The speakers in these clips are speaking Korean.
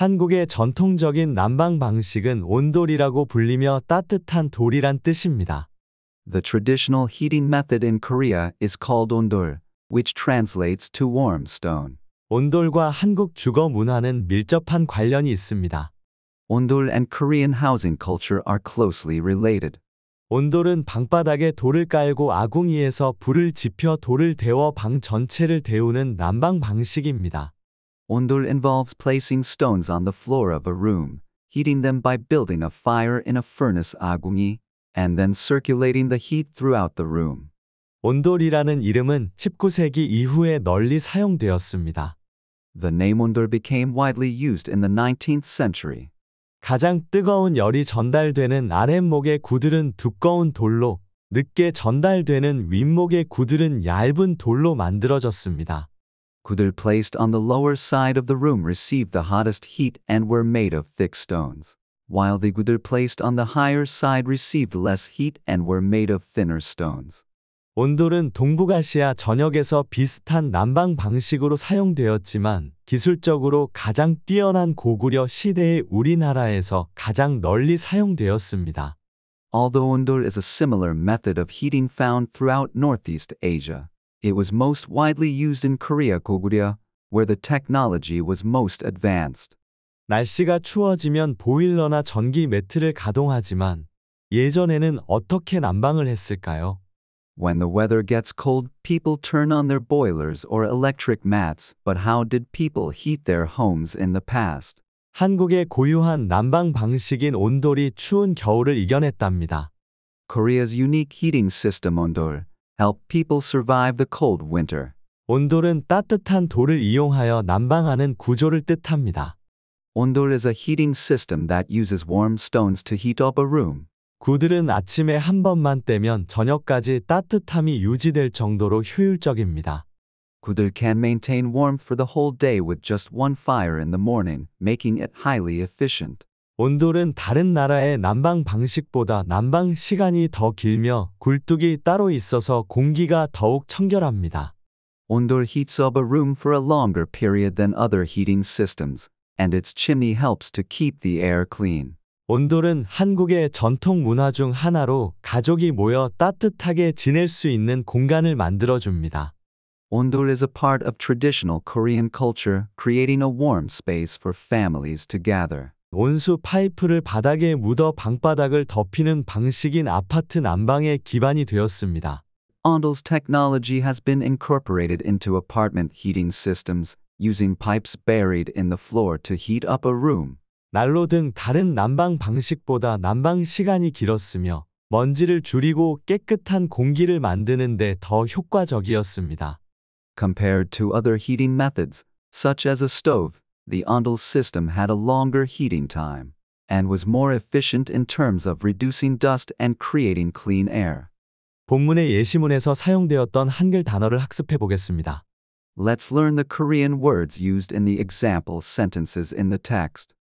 한국의 전통적인 난방 방식은 온돌이라고 불리며 따뜻한 돌이란 뜻입니다. The traditional heating method in Korea is called ondol, which translates to warm stone. 온돌과 한국 주거 문화는 밀접한 관련이 있습니다. Ondol and Korean housing culture are closely related. 온돌은 방바닥에 돌을 깔고 아궁이에서 불을 지펴 돌을 데워 방 전체를 데우는 난방 방식입니다. Ondur involves placing stones on the floor of a room, heating them by building a fire in a furnace agungi, and then circulating the heat throughout the room. 온돌이라는 이름은 19세기 이후에 널리 사용되었습니다. The name Ondur became widely used in the 19th century. 가장 뜨거운 열이 전달되는 아랫목의 구들은 두꺼운 돌로, 늦게 전달되는 윗목의 구들은 얇은 돌로 만들어졌습니다. Kudur placed on the lower side of the room received the hottest heat and were made of thick stones, while the Kudur placed on the higher side received less heat and were made of thinner stones. 온돌은 동북아시아 전역에서 비슷한 난방 방식으로 사용되었지만 기술적으로 가장 뛰어난 고구려 시대의 우리나라에서 가장 널리 사용되었습니다. Although 온돌 is a similar method of heating found throughout Northeast Asia, it was most widely used in Korea, Goguryeo, where the technology was most advanced. 날씨가 추워지면 보일러나 전기 매트를 가동하지만 예전에는 어떻게 난방을 했을까요? When the weather gets cold, people turn on their boilers or electric mats, but how did people heat their homes in the past? 한국의 고유한 난방 방식인 온돌이 추운 겨울을 이겨냈답니다. Korea's unique heating system ondol help people survive the cold winter. 온돌은 따뜻한 돌을 이용하여 난방하는 구조를 뜻합니다. 온돌 is a heating system that uses warm stones to heat up a room. 구들은 아침에 한 번만 떼면 저녁까지 따뜻함이 유지될 정도로 효율적입니다. 구들 can maintain warmth for the whole day with just one fire in the morning, making it highly efficient. 온돌은 다른 나라의 난방 방식보다 난방 시간이 더 길며 굴뚝이 따로 있어서 공기가 더욱 청결합니다. Ondol heats up a room for a longer period than other heating systems, and its chimney helps to keep the air clean. 온돌은 한국의 전통 문화 중 하나로 가족이 모여 따뜻하게 지낼 수 있는 공간을 만들어 줍니다. Ondol is a part of traditional Korean culture, creating a warm space for families to gather. 온수 파이프를 바닥에 묻어 방바닥을 덮이는 방식인 아파트 난방의 기반이 되었습니다. Ondel's technology has been incorporated into apartment heating systems using pipes buried in the floor to heat up a room. 난로 등 다른 난방 방식보다 난방 시간이 길었으며 먼지를 줄이고 깨끗한 공기를 만드는 데 더 효과적이었습니다. Compared to other heating methods, such as a stove, the Ondel system had a longer heating time and was more efficient in terms of reducing dust and creating clean air. 본문의 예시문에서 사용되었던 한글 단어를 학습해 보겠습니다. Let's learn the Korean words used in the example sentences in the text.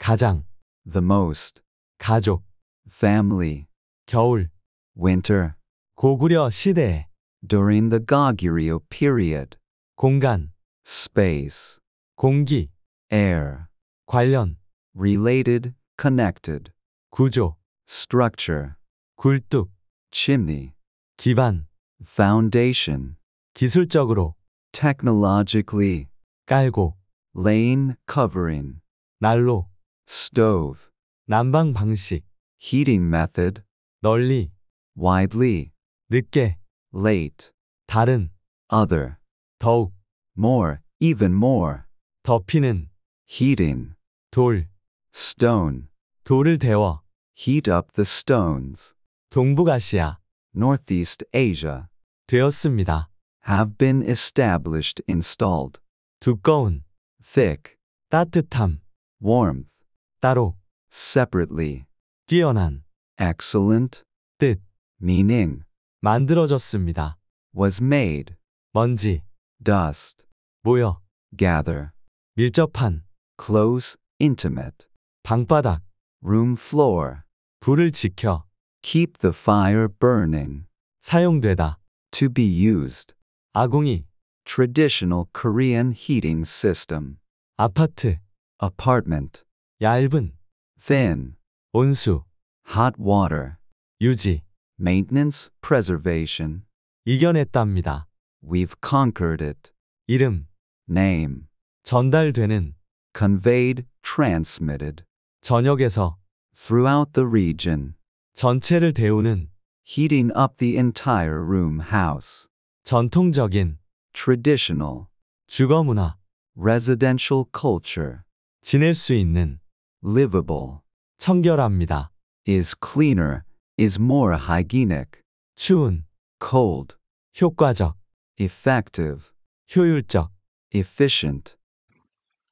가장, the most, 가족, family, 겨울, winter, 고구려 시대, during the Goguryeo period, 공간, space, 공기, air 관련 related connected 구조 structure 굴뚝 chimney 기반 foundation 기술적으로 technologically 깔고 lane covering 난로 stove 난방 방식 heating method 널리 widely 늦게 late 다른 other 더욱 more even more 덮이는 Heating, 돌. Stone. 돌을 데워. Heat up the stones. 동북아시아. Northeast Asia. 되었습니다. Have been established installed. 두꺼운. Thick. 따뜻함. Warmth. 따로. Separately. 뛰어난. Excellent. 뜻. Meaning. 만들어졌습니다. Was made. 먼지. Dust. 모여. Gather. 밀접한 close, intimate. 방바닥, room floor. 불을 지켜, keep the fire burning. 사용되다, to be used. 아궁이, traditional Korean heating system. 아파트, apartment. 얇은, thin. 온수, hot water. 유지, maintenance, preservation. 이겨냈답니다. We've conquered it. 이름, name. 전달되는, conveyed, transmitted 전역에서 throughout the region 전체를 데우는 heating up the entire room house 전통적인 traditional 주거 문화 residential culture 지낼 수 있는 livable 청결합니다 is cleaner is more hygienic 추운 cold 효과적 effective 효율적 efficient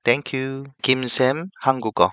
땡큐 김샘 한국어